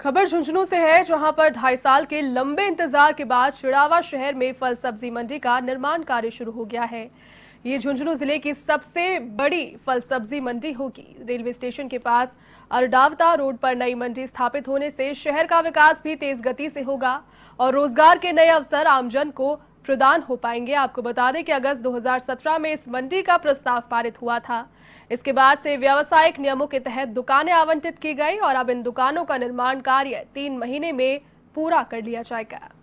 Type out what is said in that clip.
खबर झुंझुनू से है जहां पर ढाई साल के लंबे इंतजार के बाद चिड़ावा शहर में फल सब्जी मंडी का निर्माण कार्य शुरू हो गया है ये झुंझुनू जिले की सबसे बड़ी फल सब्जी मंडी होगी रेलवे स्टेशन के पास अरडावता रोड पर नई मंडी स्थापित होने से शहर का विकास भी तेज गति से होगा और रोजगार के नए अवसर आमजन को प्रदान हो पाएंगे आपको बता दें कि अगस्त 2017 में इस मंडी का प्रस्ताव पारित हुआ था इसके बाद से व्यावसायिक नियमों के तहत दुकानें आवंटित की गई और अब इन दुकानों का निर्माण कार्य तीन महीने में पूरा कर लिया जाएगा